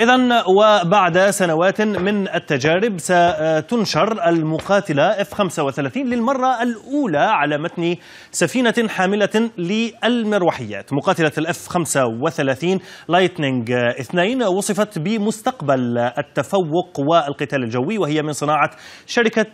إذا وبعد سنوات من التجارب ستنشر المقاتلة اف 35 للمرة الأولى على متن سفينة حاملة للمروحيات مقاتلة الاف 35 لايتنينج 2 وصفت بمستقبل التفوق والقتال الجوي وهي من صناعة شركة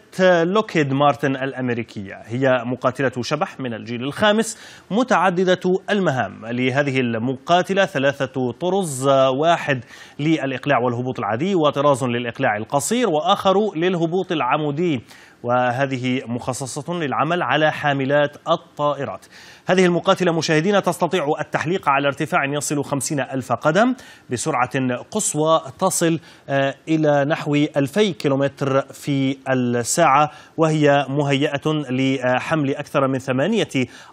لوكهيد مارتن الأمريكية هي مقاتلة شبح من الجيل الخامس متعددة المهام لهذه المقاتلة ثلاثة طرز واحد لي للإقلاع والهبوط العادي وطراز للإقلاع القصير وآخر للهبوط العمودي وهذه مخصصة للعمل على حاملات الطائرات هذه المقاتلة مشاهدين تستطيع التحليق على ارتفاع يصل خمسين ألف قدم بسرعة قصوى تصل آه، إلى نحو ألفي كيلومتر في الساعة وهي مهيئة لحمل أكثر من ثمانية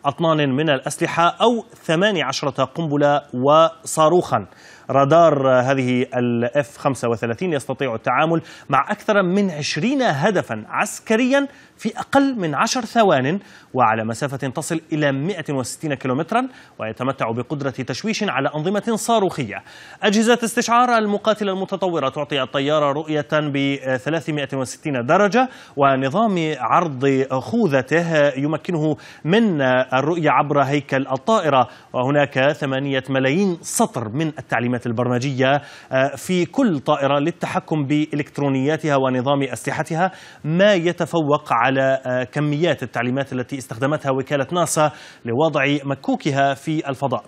أطنان من الأسلحة أو ثماني عشرة قنبلة وصاروخا رادار هذه الاف 35 يستطيع التعامل مع أكثر من 20 هدفا عسكريا عسكريا في أقل من عشر ثوان وعلى مسافة تصل إلى 160 كيلومترا ويتمتع بقدرة تشويش على أنظمة صاروخية أجهزة استشعار المقاتلة المتطورة تعطي الطيارة رؤية ب 360 درجة ونظام عرض خوذته يمكنه من الرؤية عبر هيكل الطائرة وهناك 8 ملايين سطر من التعليمات البرمجية آه، في كل طائرة للتحكم بإلكترونياتها ونظام أسلحتها ما يتم تتفوق على آه، كميات التعليمات التي استخدمتها وكالة ناسا لوضع مكوكها في الفضاء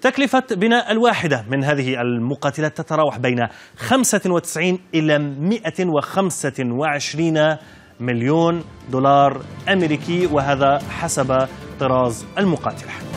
تكلفة بناء الواحدة من هذه المقاتلات تتراوح بين 95 إلى 125 مليون دولار أمريكي وهذا حسب طراز المقاتلة